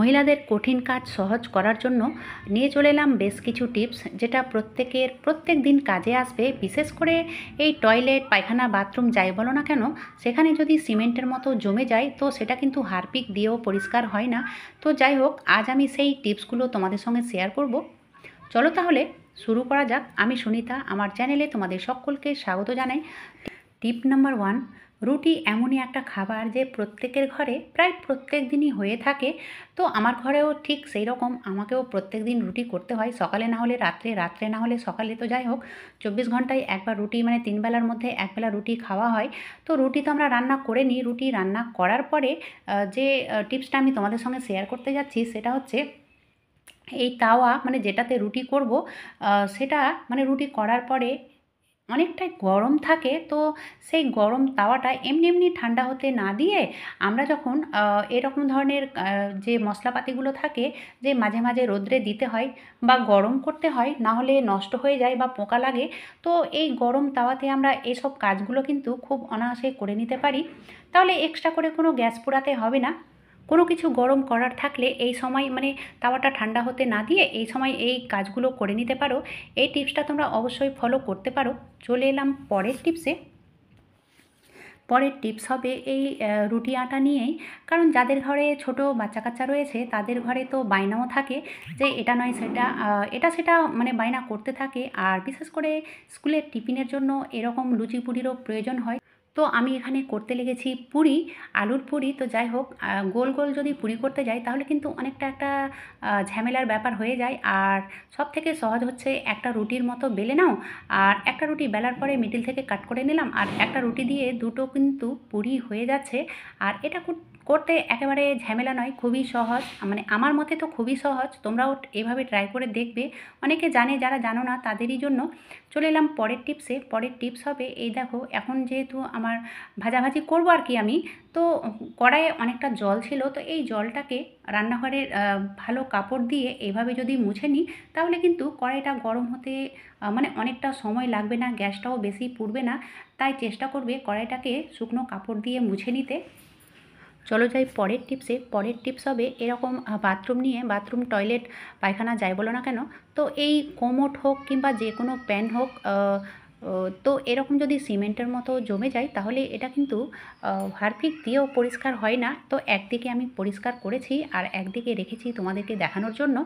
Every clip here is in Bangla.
মহিলাদের কঠিন কাজ সহজ করার জন্য নিয়ে চলে এলাম বেশ কিছু টিপস যেটা প্রত্যেকের প্রত্যেক দিন কাজে আসবে বিশেষ করে এই টয়লেট পায়খানা বাথরুম যাই বলো না কেন সেখানে যদি সিমেন্টের মতো জমে যায় তো সেটা কিন্তু হারপিক দিয়েও পরিষ্কার হয় না তো যাই হোক আজ আমি সেই টিপসগুলো তোমাদের সঙ্গে শেয়ার করব চলো তাহলে শুরু করা যাক আমি সুনিতা আমার চ্যানেলে তোমাদের সকলকে স্বাগত জানাই টিপ নাম্বার ওয়ান রুটি এমনই একটা খাবার যে প্রত্যেকের ঘরে প্রায় প্রত্যেক দিনই হয়ে থাকে তো আমার ঘরেও ঠিক সেই রকম আমাকেও প্রত্যেক দিন রুটি করতে হয় সকালে না হলে রাত্রে রাত্রে না হলে সকালে তো যাই হোক চব্বিশ ঘন্টায় একবার রুটি মানে তিন বেলার মধ্যে একবেলা রুটি খাওয়া হয় তো রুটি তো আমরা রান্না করে নিই রুটি রান্না করার পরে যে টিপসটা আমি তোমাদের সঙ্গে শেয়ার করতে যাচ্ছি সেটা হচ্ছে এই তাওয়া মানে যেটাতে রুটি করব সেটা মানে রুটি করার পরে অনেকটাই গরম থাকে তো সেই গরম তাওয়াটা এমনি এমনি ঠান্ডা হতে না দিয়ে আমরা যখন এরকম ধরনের যে মশলাপাতিগুলো থাকে যে মাঝে মাঝে রোদ্রে দিতে হয় বা গরম করতে হয় না হলে নষ্ট হয়ে যায় বা পোকা লাগে তো এই গরম তাওয়াতে আমরা এসব কাজগুলো কিন্তু খুব অনায়াসে করে নিতে পারি তাহলে এক্সট্রা করে কোনো গ্যাস পোড়াতে হবে না কোনো কিছু গরম করার থাকলে এই সময় মানে তাওয়াটা ঠান্ডা হতে না দিয়ে এই সময় এই কাজগুলো করে নিতে পারো এই টিপসটা তোমরা অবশ্যই ফলো করতে পারো চলে এলাম পরের টিপসে পরের টিপস হবে এই রুটি আটা নিয়েই কারণ যাদের ঘরে ছোট বাচ্চা কাচ্চা রয়েছে তাদের ঘরে তো বায়নাও থাকে যে এটা নয় সেটা এটা সেটা মানে বায়না করতে থাকে আর বিশেষ করে স্কুলের টিফিনের জন্য এরকম লুচি পুরিরও প্রয়োজন হয় তো আমি এখানে করতে লেগেছি পুরি আলুর পুরি তো যাই হোক গোল গোল যদি পুরি করতে যাই তাহলে কিন্তু অনেকটা একটা ঝামেলার ব্যাপার হয়ে যায় আর সব থেকে সহজ হচ্ছে একটা রুটির মতো বেলে নাও আর একটা রুটি বেলার পরে মিডিল থেকে কাট করে নিলাম আর একটা রুটি দিয়ে দুটো কিন্তু পুরি হয়ে যাচ্ছে আর এটা করতে একেবারে ঝামেলা নয় খুবই সহজ মানে আমার মতে তো খুবই সহজ তোমরাও এভাবে ট্রাই করে দেখবে অনেকে জানে যারা জানো না তাদেরই জন্য চলে এলাম পরের টিপসে পরের টিপস হবে এই দেখো এখন যেহেতু আমার ভাজাভাজি করবো আর কি আমি তো কড়াইয়ে অনেকটা জল ছিল তো এই জলটাকে রান্নাঘরের ভালো কাপড় দিয়ে এভাবে যদি মুছে নিই তাহলে কিন্তু কড়াইটা গরম হতে মানে অনেকটা সময় লাগবে না গ্যাসটাও বেশি পুড়বে না তাই চেষ্টা করবে কড়াইটাকে শুকনো কাপড় দিয়ে মুছে নিতে চলো যাই পরের টিপসে পরের টিপস হবে এরকম বাথরুম নিয়ে বাথরুম টয়লেট পায়খানা যাই বলো না কেন তো এই কোমোট হোক কিংবা যে কোনো প্যান হোক তো এরকম যদি সিমেন্টের মতো জমে যায় তাহলে এটা কিন্তু হারপিক দিয়েও পরিষ্কার হয় না তো একদিকে আমি পরিষ্কার করেছি আর একদিকে রেখেছি তোমাদেরকে দেখানোর জন্য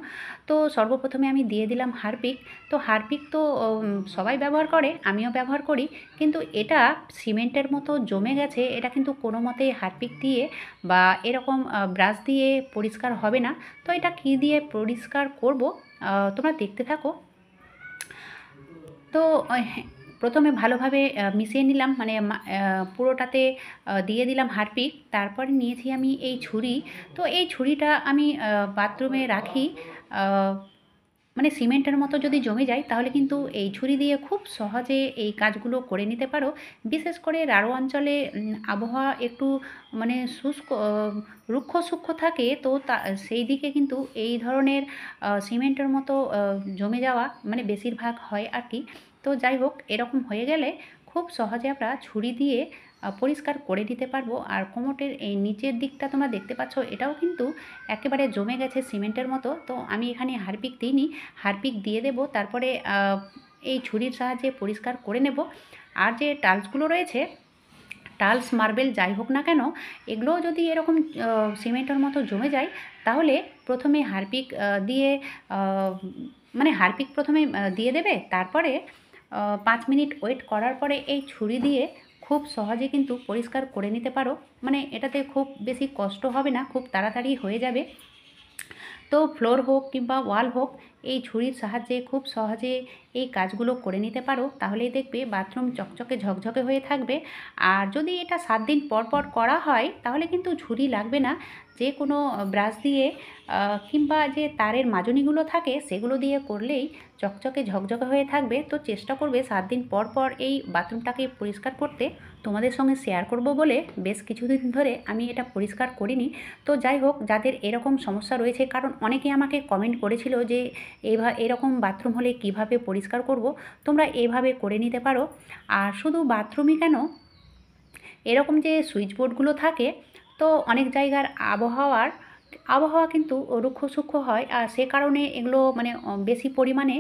তো সর্বপ্রথমে আমি দিয়ে দিলাম হারপিক তো হারপিক তো সবাই ব্যবহার করে আমিও ব্যবহার করি কিন্তু এটা সিমেন্টের মতো জমে গেছে এটা কিন্তু কোনো মতে হারপিক দিয়ে বা এরকম ব্রাশ দিয়ে পরিষ্কার হবে না তো এটা কি দিয়ে পরিষ্কার করব তোমরা দেখতে থাকো তো হ্যাঁ, প্রথমে ভালোভাবে মিশিয়ে নিলাম মানে পুরোটাতে দিয়ে দিলাম হারপিক তারপর নিয়েছি আমি এই ছুরি তো এই ছুরিটা আমি বাথরুমে রাখি মানে সিমেন্টের মতো যদি জমে যায় তাহলে কিন্তু এই ছুরি দিয়ে খুব সহজে এই কাজগুলো করে নিতে পারো বিশেষ করে রাড়ো অঞ্চলে আবহাওয়া একটু মানে শুষ্ক রুক্ষ সূক্ষ্ম থাকে তো তা সেই দিকে কিন্তু এই ধরনের সিমেন্টের মতো জমে যাওয়া মানে বেশিরভাগ হয় আর কি তো যাই হোক এরকম হয়ে গেলে খুব সহজে আমরা ছুরি দিয়ে পরিষ্কার করে নিতে পারবো আর কোমটের এই নিচের দিকটা তোমরা দেখতে পাচ্ছ এটাও কিন্তু একেবারে জমে গেছে সিমেন্টের মতো তো আমি এখানে হারপিক দিইনি হারপিক দিয়ে দেব তারপরে এই ছুরির সাহায্যে পরিষ্কার করে নেব আর যে টালসগুলো রয়েছে টালস মার্বেল যাই হোক না কেন এগুলোও যদি এরকম সিমেন্টের মতো জমে যায় তাহলে প্রথমে হারপিক দিয়ে মানে হারপিক প্রথমে দিয়ে দেবে তারপরে পাঁচ মিনিট ওয়েট করার পরে এই ছুরি দিয়ে খুব সহজে কিন্তু পরিষ্কার করে নিতে পারো মানে এটাতে খুব বেশি কষ্ট হবে না খুব তাড়াতাড়ি হয়ে যাবে তো ফ্লোর হোক কিংবা ওয়াল হোক এই ছুরির সাহায্যে খুব সহজে এই কাজগুলো করে নিতে পারো তাহলেই দেখবে বাথরুম চকচকে ঝকঝকে হয়ে থাকবে আর যদি এটা সাত দিন পর পর করা হয় তাহলে কিন্তু ঝুরি লাগবে না যে কোনো ব্রাশ দিয়ে কিংবা যে তারের মাজনিগুলো থাকে সেগুলো দিয়ে করলেই চকচকে ঝকঝকে হয়ে থাকবে তো চেষ্টা করবে সাত দিন পর পর এই বাথরুমটাকে পরিষ্কার করতে তোমাদের সঙ্গে শেয়ার করব বলে বেশ কিছুদিন ধরে আমি এটা পরিষ্কার করিনি তো যাই হোক যাদের এরকম সমস্যা রয়েছে কারণ অনেকে আমাকে কমেন্ট করেছিল যে এভা এরকম বাথরুম হলে কিভাবে পরিষ্কার করব তোমরা এভাবে করে নিতে পারো আর শুধু বাথরুমই কেন এরকম যে সুইচ বোর্ডগুলো থাকে তো অনেক জায়গার আবহাওয়ার আবহাওয়া কিন্তু রুক্ষ সূক্ষ্ম হয় আর সে কারণে এগুলো মানে বেশি পরিমাণে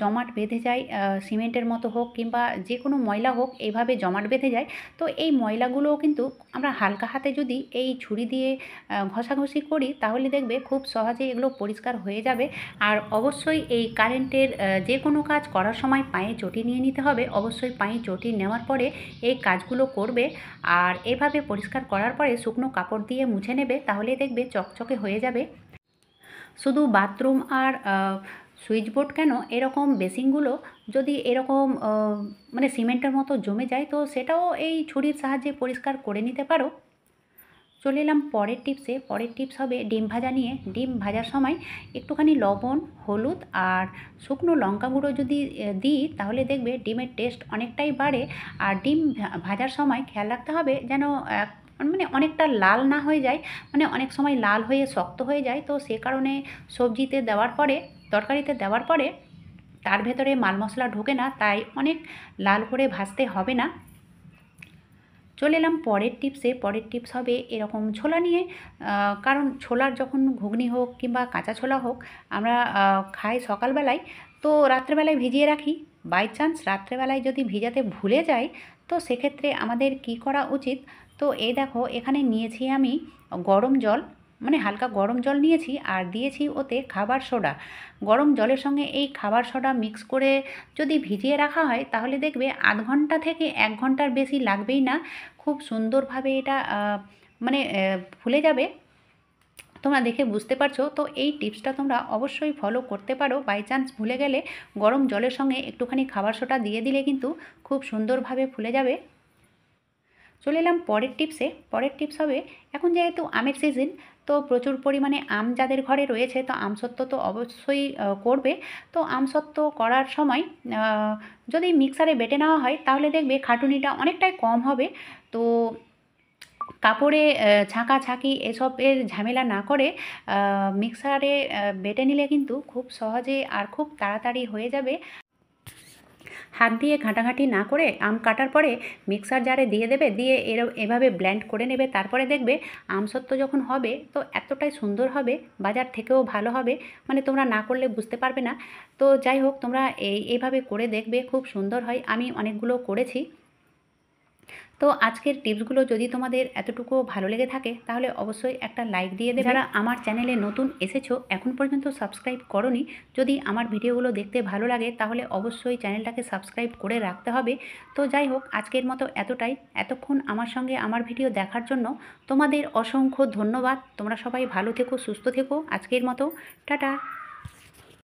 জমাট বেঁধে যায় সিমেন্টের মতো হোক কিংবা যে কোনো ময়লা হোক এইভাবে জমাট বেঁধে যায় তো এই ময়লাগুলোও কিন্তু আমরা হালকা হাতে যদি এই ছুরি দিয়ে ঘষাঘষি করি তাহলে দেখবে খুব সহজে এগুলো পরিষ্কার হয়ে যাবে আর অবশ্যই এই কারেন্টের যে কোনো কাজ করার সময় পায়ে চটি নিয়ে নিতে হবে অবশ্যই পায়ে চটি নেওয়ার পরে এই কাজগুলো করবে আর এভাবে পরিষ্কার করার পরে শুকনো কাপড় দিয়ে মুছে নেবে তাহলে দেখবে চকচক চকচকে হয়ে যাবে শুধু বাথরুম আর সুইচবোর্ড কেন এরকম বেসিনগুলো যদি এরকম মানে সিমেন্টের মতো জমে যায় তো সেটাও এই ছুরির সাহায্যে পরিষ্কার করে নিতে পারো চলে এলাম পরের টিপসে পরের টিপস হবে ডিম ভাজা নিয়ে ডিম ভাজার সময় একটুখানি লবণ হলুদ আর শুকনো লঙ্কা গুঁড়ো যদি দিই তাহলে দেখবে ডিমের টেস্ট অনেকটাই বাড়ে আর ডিম ভাজার সময় খেয়াল রাখতে হবে যেন এক মানে, মানে অনেকটা লাল না হয়ে যায় মানে অনেক সময় লাল হয়ে শক্ত হয়ে যায় তো সে কারণে সবজিতে দেওয়ার পরে তরকারিতে দেওয়ার পরে তার ভেতরে মাল মশলা ঢোকে না তাই অনেক লাল করে ভাজতে হবে না চলে এলাম পরের টিপসে পরের টিপস হবে এরকম ছোলা নিয়ে কারণ ছোলার যখন ঘুগনি হোক কিংবা কাঁচা ছোলা হোক আমরা খাই সকালবেলায় তো রাত্রেবেলায় ভিজিয়ে রাখি বাই চান্স রাত্রেবেলায় যদি ভিজাতে ভুলে যায় তো সেক্ষেত্রে আমাদের কি করা উচিত তো এই দেখো এখানে নিয়েছি আমি গরম জল মানে হালকা গরম জল নিয়েছি আর দিয়েছি ওতে খাবার সোডা গরম জলের সঙ্গে এই খাবার সোডা মিক্স করে যদি ভিজিয়ে রাখা হয় তাহলে দেখবে আধ ঘন্টা থেকে এক ঘন্টার বেশি লাগবেই না খুব সুন্দরভাবে এটা মানে ফুলে যাবে তোমরা দেখে বুঝতে পারছো তো এই টিপসটা তোমরা অবশ্যই ফলো করতে পারো বাই চান্স ভুলে গেলে গরম জলের সঙ্গে একটুখানি খাবার সোটা দিয়ে দিলে কিন্তু খুব সুন্দরভাবে ফুলে যাবে চলে এলাম পরের টিপসে পরের টিপস হবে এখন যেহেতু আমের সিজন তো প্রচুর পরিমাণে আম যাদের ঘরে রয়েছে তো আমসত্ব তো অবশ্যই করবে তো আমসত্ব করার সময় যদি মিক্সারে বেটে নেওয়া হয় তাহলে দেখবে খাটুনিটা অনেকটাই কম হবে তো কাপড়ে ছাঁকা ছাঁকি এসবের ঝামেলা না করে মিক্সারে বেটে নিলে কিন্তু খুব সহজে আর খুব তাড়াতাড়ি হয়ে যাবে হাত দিয়ে ঘাঁটাঘাঁটি না করে আম কাটার পরে মিক্সার জারে দিয়ে দেবে দিয়ে এর এভাবে ব্ল্যান্ড করে নেবে তারপরে দেখবে আম সত্য যখন হবে তো এতটাই সুন্দর হবে বাজার থেকেও ভালো হবে মানে তোমরা না করলে বুঝতে পারবে না তো যাই হোক তোমরা এই এইভাবে করে দেখবে খুব সুন্দর হয় আমি অনেকগুলো করেছি তো আজকের টিপসগুলো যদি তোমাদের এতটুকু ভালো লেগে থাকে তাহলে অবশ্যই একটা লাইক দিয়ে দেবে যারা আমার চ্যানেলে নতুন এসেছো এখন পর্যন্ত সাবস্ক্রাইব করনি যদি আমার ভিডিওগুলো দেখতে ভালো লাগে তাহলে অবশ্যই চ্যানেলটাকে সাবস্ক্রাইব করে রাখতে হবে তো যাই হোক আজকের মতো এতটাই এতক্ষণ আমার সঙ্গে আমার ভিডিও দেখার জন্য তোমাদের অসংখ্য ধন্যবাদ তোমরা সবাই ভালো থেকো সুস্থ থেকো আজকের মতো টাটা